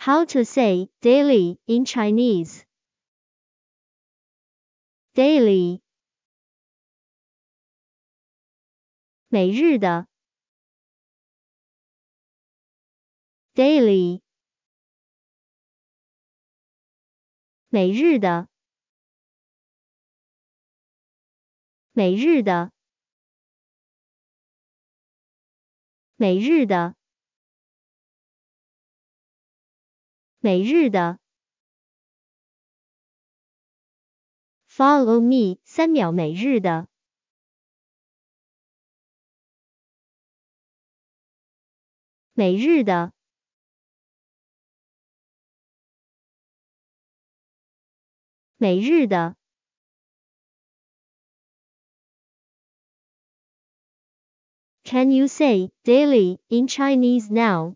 How to say daily in Chinese. Daily. 每日的 daily 每日的每日的每日的每日的 follow me 三秒每日的每日的每日的 Can you say daily in Chinese now?